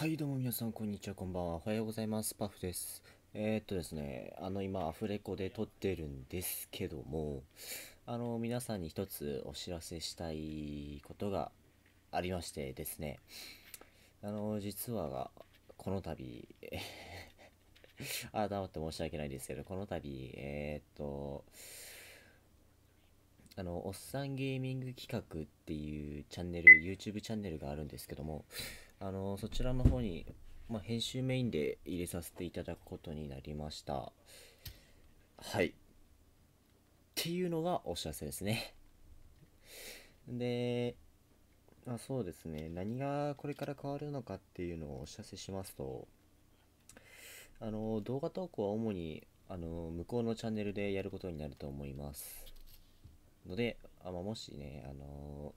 はいどうも皆さんこんにちはこんばんはおはようございますパフですえー、っとですねあの今アフレコで撮ってるんですけどもあの皆さんに一つお知らせしたいことがありましてですねあの実はこの度だ まって申し訳ないですけどこの度えー、っとあのおっさんゲーミング企画っていうチャンネル YouTube チャンネルがあるんですけどもあのそちらの方に、まあ、編集メインで入れさせていただくことになりましたはいっていうのがお知らせですねで、まあ、そうですね何がこれから変わるのかっていうのをお知らせしますとあの動画投稿は主にあの向こうのチャンネルでやることになると思いますのであもしね、あの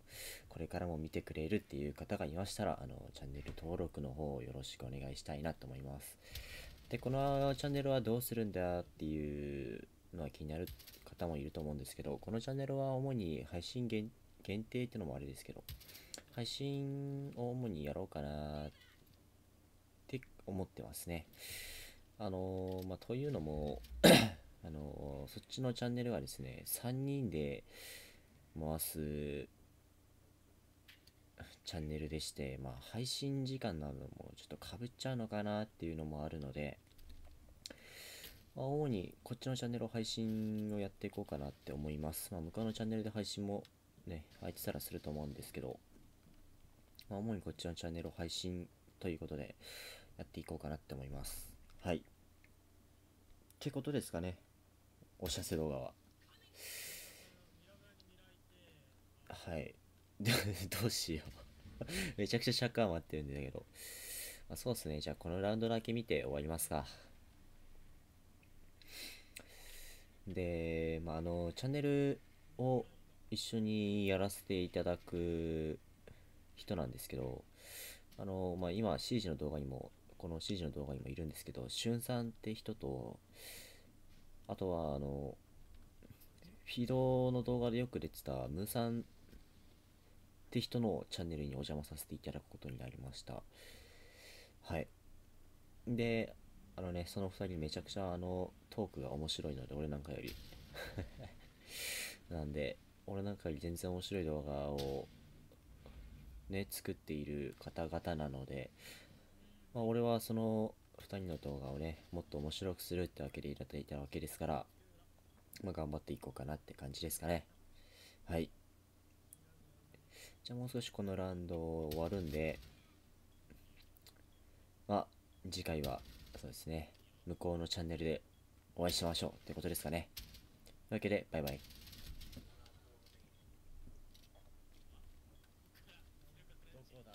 これからも見てくれるっていう方がいましたら、あのチャンネル登録の方をよろしくお願いしたいなと思います。で、このチャンネルはどうするんだっていうのは気になる方もいると思うんですけど、このチャンネルは主に配信限定ってのもあれですけど、配信を主にやろうかなって思ってますね。あのまあ、というのも あのそっちのチャンネルはですね、3人で、回すチャンネルでして、まあ、配信時間などもちょっとかぶっちゃうのかなっていうのもあるので、まあ、主にこっちのチャンネルを配信をやっていこうかなって思います。まあ、向こうのチャンネルで配信もね、空いてたらすると思うんですけど、まあ、主にこっちのチャンネルを配信ということでやっていこうかなって思います。はい。ってことですかね。お知らせ動画は。はい どうしよう めちゃくちゃ尺余ってるんだけど、まあ、そうっすねじゃあこのラウンドだけ見て終わりますかで、まあ、あのチャンネルを一緒にやらせていただく人なんですけどあの、まあ、今 CG の動画にもこの CG の動画にもいるんですけどしゅんさんって人とあとはあのフィードの動画でよく出てたムーさんって人のチャンネルにお邪魔させていただくことになりました。はい。で、あのね、その2人めちゃくちゃあのトークが面白いので、俺なんかより。なんで、俺なんかより全然面白い動画をね、作っている方々なので、まあ、俺はその2人の動画をね、もっと面白くするってわけでいただいたわけですから、まあ、頑張っていこうかなって感じですかね。はい。じゃあもう少しこのラウンド終わるんで、まあ、次回は、そうですね、向こうのチャンネルでお会いしましょうってことですかね。というわけで、バイバイ。どこだ